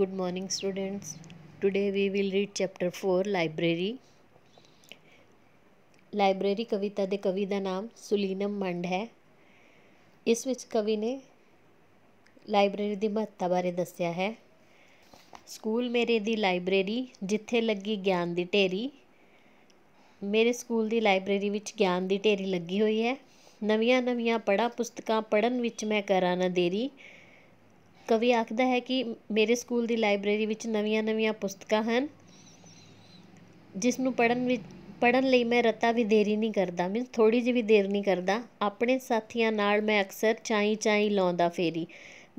good morning students today we will read chapter 4 library library ਕਵਿਤਾ ਦੇ ਕਵੀ ਦਾ ਨਾਮ ਸੁਲੀਨਮ ਮੰਡ ਹੈ ਇਸ ਵਿੱਚ ਕਵੀ ਨੇ ਲਾਇਬ੍ਰੇਰੀ ਦੀ ਮਹੱਤਤਾ ਬਾਰੇ ਦੱਸਿਆ ਹੈ ਸਕੂਲ ਮੇਰੇ ਦੀ ਲਾਇਬ੍ਰੇਰੀ ਜਿੱਥੇ ਲੱਗੀ ਗਿਆਨ ਦੀ ਢੇਰੀ ਮੇਰੇ ਸਕੂਲ ਦੀ ਲਾਇਬ੍ਰੇਰੀ ਵਿੱਚ ਗਿਆਨ ਦੀ ਢੇਰੀ ਲੱਗੀ ਹੋਈ ਹੈ ਨਵੀਆਂ ਨਵੀਆਂ ਪੜਾ ਪੁਸਤਕਾਂ ਪੜਨ ਵਿੱਚ ਮੈਂ ਕਰਾਂ ਨਾ ਦੇਰੀ ਕਵੀ ਆਖਦਾ ਹੈ ਕਿ ਮੇਰੇ ਸਕੂਲ ਦੀ ਲਾਇਬ੍ਰੇਰੀ ਵਿੱਚ ਨਵੀਆਂ-ਨਵੀਆਂ ਪੁਸਤਕਾਂ ਹਨ ਜਿਸ ਨੂੰ ਪੜਨ ਵਿੱਚ ਪੜਨ ਲਈ ਮੈਂ ਰਤਾ ਵੀ ਦੇਰੀ ਨਹੀਂ ਕਰਦਾ ਮੈਂ ਥੋੜੀ ਜਿਹੀ ਵੀ ਦੇਰ ਨਹੀਂ ਕਰਦਾ ਆਪਣੇ ਸਾਥੀਆਂ ਨਾਲ ਮੈਂ ਅਕਸਰ ਚਾਈ ਚਾਈ ਲਾਉਂਦਾ ਫੇਰੀ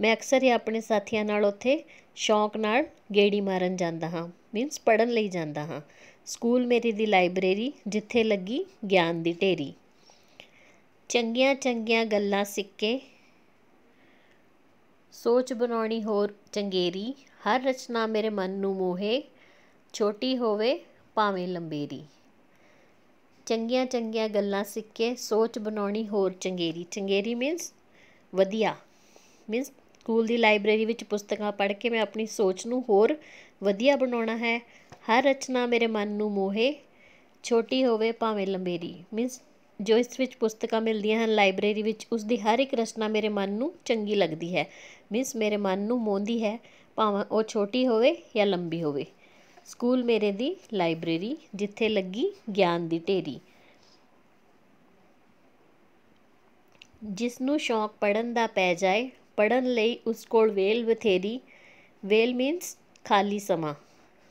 ਮੈਂ ਅਕਸਰ ਹੀ ਆਪਣੇ ਸਾਥੀਆਂ ਨਾਲ ਉੱਥੇ ਸ਼ੌਂਕ ਨਾਲ ਗੇੜੀ ਮਾਰਨ ਜਾਂਦਾ ਹਾਂ ਮੀਨਸ ਪੜਨ ਲਈ ਜਾਂਦਾ ਹਾਂ ਸਕੂਲ ਮੇਰੀ ਦੀ ਲਾਇਬ੍ਰੇਰੀ ਜਿੱਥੇ ਲੱਗੀ ਗਿਆਨ ਦੀ ਢੇਰੀ ਚੰਗੀਆਂ ਚੰਗੀਆਂ ਗੱਲਾਂ ਸਿੱਕੇ ਸੋਚ ਬਣਾਉਣੀ ਹੋਰ ਚੰਗੇਰੀ ਹਰ ਰਚਨਾ ਮੇਰੇ ਮਨ ਨੂੰ ਮੋਹੇ ਛੋਟੀ ਹੋਵੇ ਭਾਵੇਂ ਲੰਬੇਰੀ ਚੰਗੀਆਂ ਚੰਗੀਆਂ ਗੱਲਾਂ ਸਿੱਖੇ ਸੋਚ ਬਣਾਉਣੀ ਹੋਰ ਚੰਗੇਰੀ ਚੰਗੇਰੀ ਮੀਨਸ ਵਧੀਆ ਮੀਨਸ ਸਕੂਲ ਦੀ ਲਾਇਬ੍ਰੇਰੀ ਵਿੱਚ ਪੁਸਤਕਾਂ ਪੜ੍ਹ ਕੇ ਮੈਂ ਆਪਣੀ ਸੋਚ ਨੂੰ ਹੋਰ ਵਧੀਆ ਬਣਾਉਣਾ ਹੈ ਹਰ ਰਚਨਾ ਮੇਰੇ ਮਨ ਨੂੰ ਮੋਹੇ ਛੋਟੀ ਹੋਵੇ ਭਾਵੇਂ ਲੰਬੇਰੀ ਮੀਨਸ ਜੋ ਇਸ ਵਿੱਚ ਪੁਸਤਕਾਂ ਮਿਲਦੀਆਂ ਹਨ ਲਾਇਬ੍ਰੇਰੀ ਵਿੱਚ ਉਸ ਦੀ ਹਰ ਇੱਕ ਰਚਨਾ ਮੇਰੇ ਮਨ ਨੂੰ ਚੰਗੀ ਲੱਗਦੀ ਹੈ ਮੀਨਸ ਮੇਰੇ ਮਨ ਨੂੰ ਮੋਹਦੀ ਹੈ ਭਾਵੇਂ ਉਹ ਛੋਟੀ ਹੋਵੇ ਜਾਂ ਲੰਬੀ ਹੋਵੇ ਸਕੂਲ ਮੇਰੇ ਦੀ ਲਾਇਬ੍ਰੇਰੀ ਜਿੱਥੇ ਲੱਗੀ ਗਿਆਨ ਦੀ ਢੇਰੀ ਜਿਸ ਨੂੰ ਸ਼ੌਂਕ ਪੜਨ ਦਾ ਪੈ ਜਾਏ ਪੜਨ ਲਈ ਉਸ ਕੋਲ ਵੇਲ ਬਥੇਰੀ ਵੇਲ ਮੀਨਸ ਖਾਲੀ ਸਮਾਂ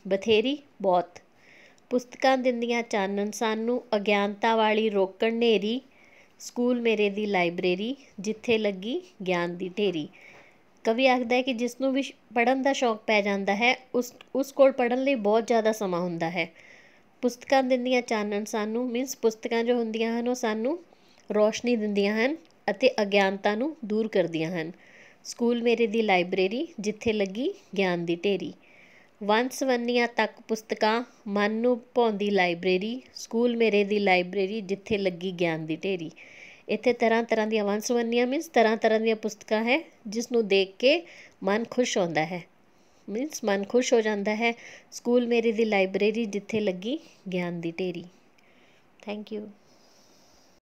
ਬਥੇਰੀ ਬਹੁਤ ਪੁਸਤਕਾਂ ਦਿੰਦੀਆਂ ਚਾਨਣ ਸਾਨੂੰ ਅਗਿਆਨਤਾ ਵਾਲੀ ਰੋਕਣ ਨੇਰੀ ਸਕੂਲ ਮੇਰੇ ਦੀ ਲਾਇਬ੍ਰੇਰੀ ਜਿੱਥੇ ਲੱਗੀ ਗਿਆਨ ਦੀ ਢੇਰੀ ਕਵੀ ਆਖਦਾ ਹੈ ਕਿ ਜਿਸ ਨੂੰ ਵੀ ਪੜਨ ਦਾ ਸ਼ੌਕ ਪੈ ਜਾਂਦਾ ਹੈ ਉਸ ਉਸ ਕੋਲ ਪੜਨ ਲਈ ਬਹੁਤ ਜ਼ਿਆਦਾ ਸਮਾਂ ਹੁੰਦਾ ਹੈ ਪੁਸਤਕਾਂ ਦਿੰਦੀਆਂ ਚਾਨਣ ਸਾਨੂੰ ਮੀਨਸ ਪੁਸਤਕਾਂ ਜੋ ਹੁੰਦੀਆਂ ਹਨ ਉਹ ਸਾਨੂੰ ਰੋਸ਼ਨੀ ਦਿੰਦੀਆਂ ਹਨ ਅਤੇ ਅਗਿਆਨਤਾ ਨੂੰ ਦੂਰ ਕਰਦੀਆਂ ਹਨ ਸਕੂਲ ਮੇਰੇ ਦੀ ਲਾਇਬ੍ਰੇਰੀ ਜਿੱਥੇ ਲੱਗੀ ਗਿਆਨ ਦੀ ਢੇਰੀ ਵੰਨਸੁਵੰਨੀਆਂ ਤੱਕ ਪੁਸਤਕਾਂ ਮਨ ਨੂੰ ਭੌਂਦੀ ਲਾਇਬ੍ਰੇਰੀ ਸਕੂਲ ਮੇਰੇ ਦੀ ਲਾਇਬ੍ਰੇਰੀ ਜਿੱਥੇ ਲੱਗੀ ਗਿਆਨ ਦੀ ਢੇਰੀ ਇੱਥੇ ਤਰ੍ਹਾਂ ਤਰ੍ਹਾਂ ਦੀਆਂ ਵੰਨਸੁਵੰਨੀਆਂ ਮੀਨਸ ਤਰ੍ਹਾਂ ਤਰ੍ਹਾਂ ਦੀਆਂ ਪੁਸਤਕਾਂ ਹੈ ਜਿਸ ਨੂੰ ਦੇਖ ਕੇ ਮਨ ਖੁਸ਼ ਹੁੰਦਾ ਹੈ ਮੀਨਸ ਮਨ ਖੁਸ਼ ਹੋ ਜਾਂਦਾ ਹੈ ਸਕੂਲ ਮੇਰੇ ਦੀ ਲਾਇਬ੍ਰੇਰੀ ਜਿੱਥੇ ਲੱਗੀ ਗਿਆਨ ਦੀ ਢੇਰੀ ਥੈਂਕ ਯੂ